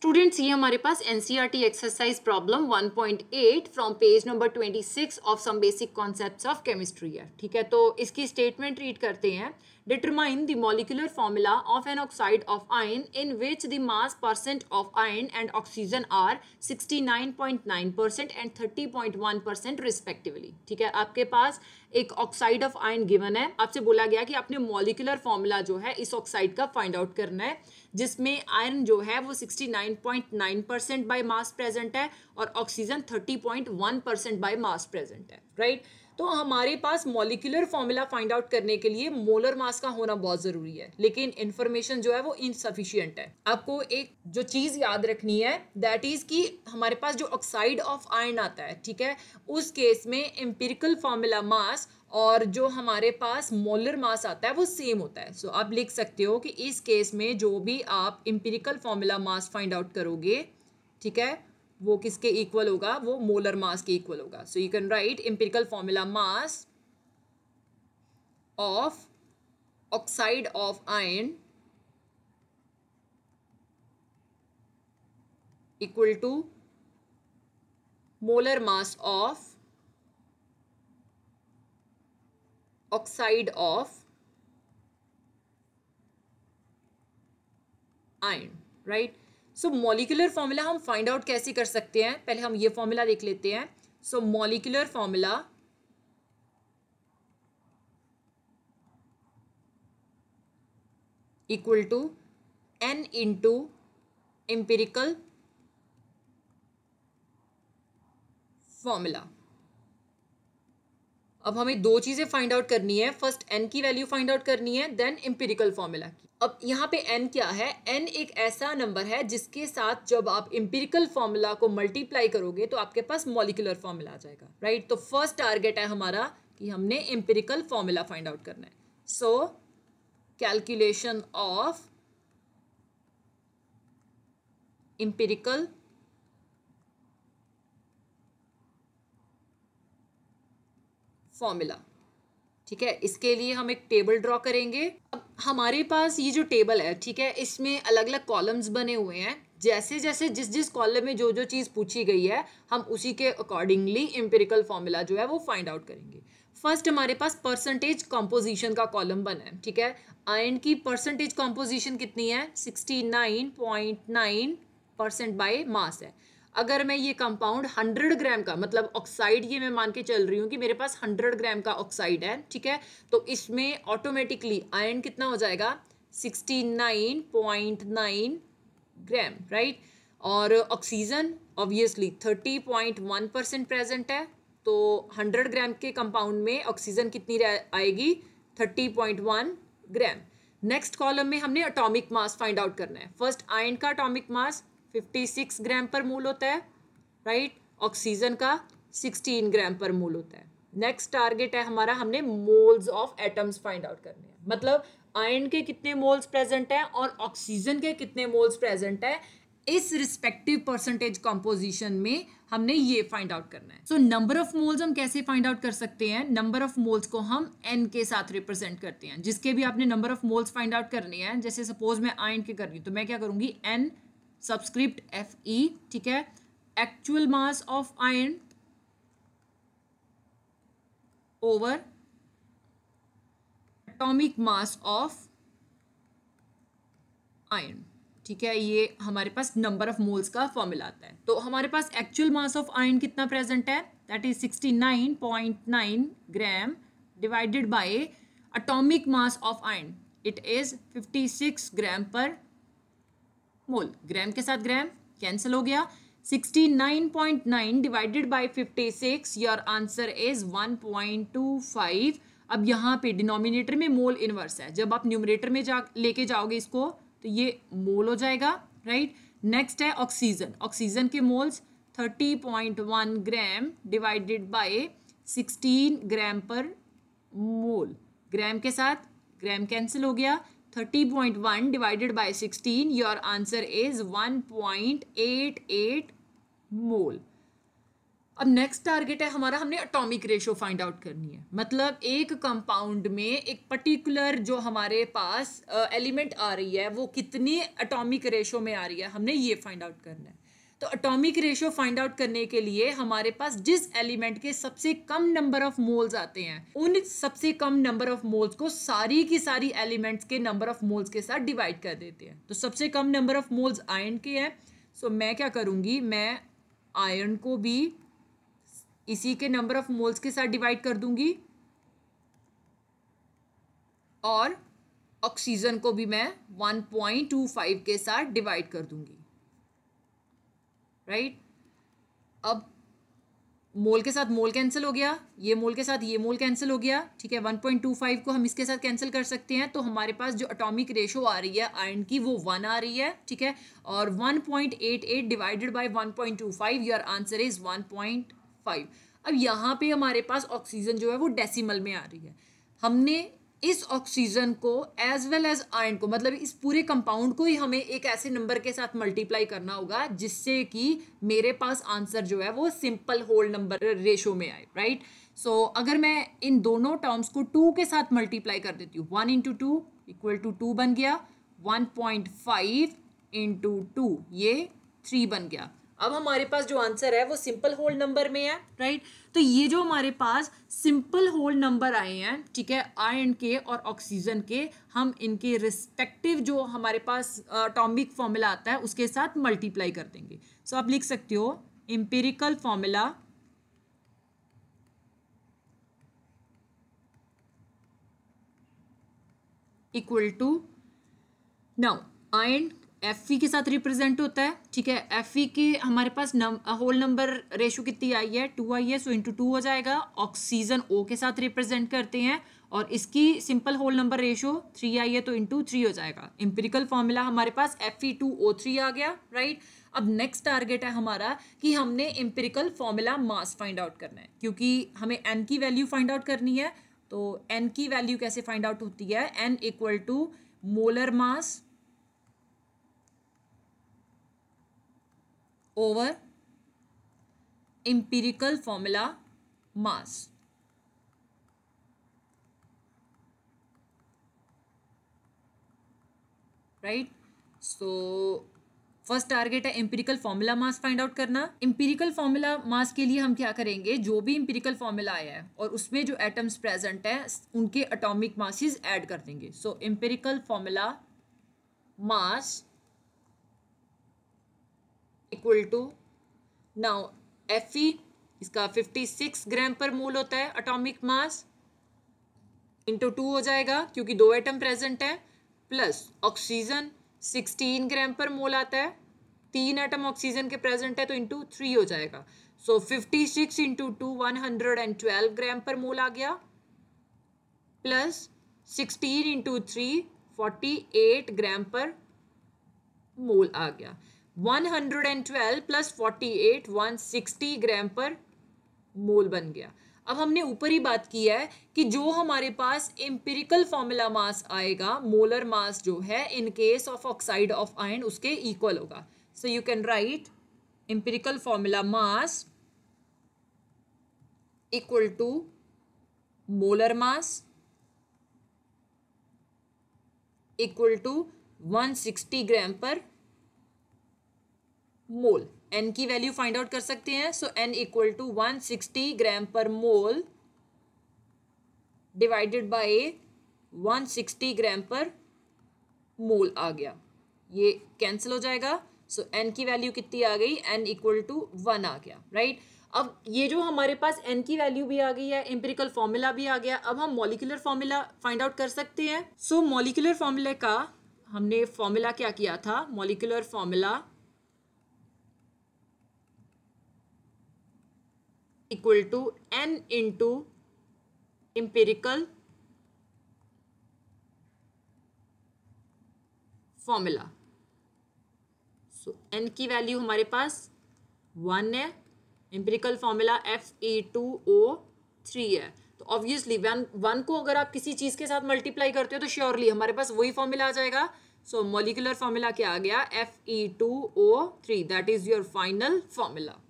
Students ये हमारे पास NCERT exercise problem 1.8 from page number 26 of some basic concepts of chemistry है ठीक है तो इसकी स्टेटमेंट रीड करते हैं determine the molecular formula of an oxide of iron in which the mass percent of iron and oxygen are 69.9 percent एंड 30.1 percent respectively ठीक है आपके पास एक ऑक्साइड ऑफ आयन गिवन है आपसे बोला गया कि आपने मॉलिकुलर फॉर्मूला जो है इस ऑक्साइड का फाइंड आउट करना है जिसमें आयरन जो है वो 69.9 परसेंट बाई मास प्रेजेंट है और oxygen 30.1 percent by mass present है राइट right? तो हमारे पास मॉलिकुलर फॉर्मूला फाइंड आउट करने के लिए मोलर मास का होना बहुत ज़रूरी है लेकिन इन्फॉर्मेशन जो है वो इनसफिशियंट है आपको एक जो चीज़ याद रखनी है दैट इज़ कि हमारे पास जो ऑक्साइड ऑफ आयन आता है ठीक है उस केस में एम्पिरिकल फॉर्मूला मास और जो हमारे पास मोलर मास आता है वो सेम होता है सो so, आप लिख सकते हो कि इस केस में जो भी आप empirical formula mass find out करोगे ठीक है वो किसके इक्वल होगा वो मोलर मास के इक्वल होगा so you can write empirical formula mass of oxide of iron equal to molar mass of oxide of iron right so molecular formula हम फाइंड आउट कैसे कर सकते हैं पहले हम ये फॉर्मूला देख लेते हैं so molecular formula equal to n into empirical formula अब हमें दो चीज़ें फाइंड आउट करनी है फर्स्ट एन की वैल्यू फाइंड आउट करनी है देन इम्पेरिकल फॉर्मूला की अब यहाँ पे एन क्या है एन एक ऐसा नंबर है जिसके साथ जब आप इम्पेरिकल फॉर्मूला को मल्टीप्लाई करोगे तो आपके पास मॉलिकुलर फॉर्मूला आ जाएगा राइट तो फर्स्ट टारगेट है हमारा कि हमने इम्पेरिकल फॉर्मूला फाइंड आउट करना है so calculation of empirical formula ठीक है इसके लिए हम एक टेबल ड्रॉ करेंगे अब हमारे पास ये जो टेबल है ठीक है इसमें अलग अलग कॉलम्स बने हुए हैं जैसे जैसे जिस जिस कॉलम में जो जो चीज़ पूछी गई है हम उसी के अकॉर्डिंगली एम्पेरिकल फॉर्मूला जो है वो फाइंड आउट करेंगे फर्स्ट हमारे पास परसेंटेज कॉम्पोजिशन का कॉलम बना है ठीक है आयन की परसेंटेज कॉम्पोजिशन कितनी है sixty nine point nine percent by mass है अगर मैं ये कंपाउंड 100 ग्राम का मतलब ऑक्साइड ये मैं मान के चल रही हूँ कि मेरे पास 100 ग्राम का ऑक्साइड है ठीक है तो इसमें ऑटोमेटिकली आयन कितना हो जाएगा 69.9 ग्राम राइट और ऑक्सीजन ऑब्वियसली 30.1 परसेंट प्रेजेंट है तो 100 ग्राम के कंपाउंड में ऑक्सीजन कितनी आएगी 30.1 ग्राम नेक्स्ट कॉलम में हमने अटोमिक मास फाइंड आउट करना है फर्स्ट आयन का अटोमिक मास 56 ग्राम पर मूल होता है राइट ऑक्सीजन का 16 ग्राम पर मूल होता है नेक्स्ट टारगेट है हमारा हमने moles of atoms find out करने हैं मतलब आयन के कितने मोल्स प्रेजेंट हैं और ऑक्सीजन के कितने मोल्स प्रेजेंट हैं इस रिस्पेक्टिव परसेंटेज कॉम्पोजिशन में हमने ये फाइंड आउट करना है सो नंबर ऑफ मोल्स हम कैसे फाइंड आउट कर सकते हैं नंबर ऑफ मोल्स को हम एन के साथ रिप्रेजेंट करते हैं जिसके भी आपने number of moles find out करने हैं जैसे सपोज मैं आयन के कर रही हूँ तो मैं क्या करूँगी एन सब्सक्रिप्ट एफ ई ठीक है actual mass of iron over atomic mass of iron ठीक है ये हमारे पास नंबर ऑफ मोल्स का फॉर्मूला आता है तो हमारे पास एक्चुअल मास ऑफ आयन कितना प्रेजेंट है that is 69.9 gram divided by atomic mass of iron it is 56 gram पर मोल ग्राम के साथ ग्राम कैंसिल हो गया 69.9 divided by 56 your answer is 1.25 अब यहाँ पे डिनोमिनेटर में मोल इनवर्स है जब आप न्यूमरेटर में जा लेके जाओगे इसको तो ये मोल हो जाएगा राइट नेक्स्ट है ऑक्सीजन ऑक्सीजन के moles 30.1 gram divided by 16 gram पर मोल ग्राम के साथ ग्राम कैंसिल हो गया point one divided by sixteen your answer is one point eight eight mole अब नेक्स्ट टारगेट है हमारा हमने अटोमिक रेशो फाइंड आउट करनी है मतलब एक कंपाउंड में एक पर्टिकुलर जो हमारे पास एलिमेंट uh, आ रही है वो कितनी अटोमिक रेशो में आ रही है हमने ये फाइंड आउट करना है तो अटोमिक रेशियो फाइंड आउट करने के लिए हमारे पास जिस एलिमेंट के सबसे कम नंबर ऑफ मोल्स आते हैं उन सबसे कम नंबर ऑफ मोल्स को सारी की सारी एलिमेंट्स के नंबर ऑफ मोल्स के साथ डिवाइड कर देते हैं तो सबसे कम नंबर ऑफ मोल्स आयन के हैं सो so, मैं क्या करूँगी मैं आयन को भी इसी के नंबर ऑफ मोल्स के साथ डिवाइड कर दूंगी और ऑक्सीजन को भी मैं 1.25 के साथ डिवाइड कर दूंगी राइट अब मोल के साथ मोल कैंसिल हो गया ये मोल के साथ ये मोल कैंसिल हो गया ठीक है 1.25 को हम इसके साथ कैंसिल कर सकते हैं तो हमारे पास जो अटोमिक रेशो आ रही है आयरन की वो वन आ रही है ठीक है और 1.88 divided by 1.25 your answer is 1.5 अब यहाँ पे हमारे पास ऑक्सीजन जो है वो डेसिमल में आ रही है हमने इस ऑक्सीजन को एज वेल एज आयन को मतलब इस पूरे कंपाउंड को ही हमें एक ऐसे नंबर के साथ मल्टीप्लाई करना होगा जिससे कि मेरे पास आंसर जो है वो सिंपल होल नंबर रेशो में आए राइट सो अगर मैं इन दोनों टर्म्स को टू के साथ मल्टीप्लाई कर देती हूँ one into two equal to two बन गया one point five into two ये थ्री बन गया अब हमारे पास जो आंसर है वो सिंपल होल नंबर में है राइट तो ये जो हमारे पास सिंपल होल नंबर आए हैं ठीक है एंड के और ऑक्सीजन के हम इनके रिस्पेक्टिव जो हमारे पास अटोमिक फॉर्मूला आता है उसके साथ मल्टीप्लाई कर देंगे सो so, आप लिख सकते हो empirical formula equal to now iron F e के साथ रिप्रेजेंट होता है ठीक है एफ e के हमारे पास नम, होल नंबर रेशो कितनी आई है टू आई है सो इंटू टू हो जाएगा ऑक्सीजन ओ के साथ रिप्रेजेंट करते हैं और इसकी simple whole number ratio three आई है तो इंटू थ्री हो जाएगा एम्पिरिकल फॉर्मूला हमारे पास F E two O three आ गया राइट अब नेक्स्ट टारगेट है हमारा कि हमने empirical formula mass find out करना है क्योंकि हमें एन की वैल्यू फाइंड आउट करनी है तो एन की वैल्यू कैसे फाइंड आउट होती है n equal to molar mass over empirical formula mass right so first target है empirical formula mass find out करना एम्पिरिकल फॉर्मूला मास के लिए हम क्या करेंगे जो भी एम्पिरिकल फॉर्मूला आया है और उसमें जो एटम्स प्रेजेंट है उनके एटॉमिक मासिस ऐड कर देंगे so empirical formula mass equal to now F इसका 56 ग्राम पर मोल होता है अटोमिक मास इंटू टू हो जाएगा क्योंकि दो एटम प्रेजेंट है प्लस ऑक्सीजन 16 ग्राम पर मोल आता है तीन एटम ऑक्सीजन के प्रेजेंट है तो इंटू थ्री हो जाएगा so fifty six into two one hundred and twelve gram पर मोल आ गया plus sixteen into three forty eight gram पर मोल आ गया 112 प्लस 48 160 ग्राम पर मोल बन गया अब हमने ऊपर ही बात की है कि जो हमारे पास एम्पिरिकल फॉर्मूला मास आएगा मोलर मास जो है in case of oxide of iron उसके इक्वल होगा so you can write empirical formula mass equal to molar mass equal to 160 gram पर मोल एन की वैल्यू फाइंड आउट कर सकते हैं so n equal to one sixty gram पर mole divided by one sixty gram पर mole आ गया ये कैंसिल हो जाएगा सो so, एन की वैल्यू कितनी आ गई एन इक्वल टू वन आ गया राइट right? अब ये जो हमारे पास एन की वैल्यू भी आ गई है एम्पेरिकल फॉर्मूला भी आ गया अब हम मॉलिकुलर फॉर्मूला फाइंड आउट कर सकते हैं सो मॉलिकुलर फॉर्मूले का हमने फॉर्मूला क्या किया था molecular formula equal to n into empirical formula so n की वैल्यू हमारे पास वन है empirical formula F A two O three है तो ऑब्वियसली वन वन को अगर आप किसी चीज़ के साथ मल्टीप्लाई करते हो तो श्योरली हमारे पास वही फॉर्मूला आ जाएगा सो मोलिकुलर फॉर्मूला क्या आ गया F E two O three that is your final formula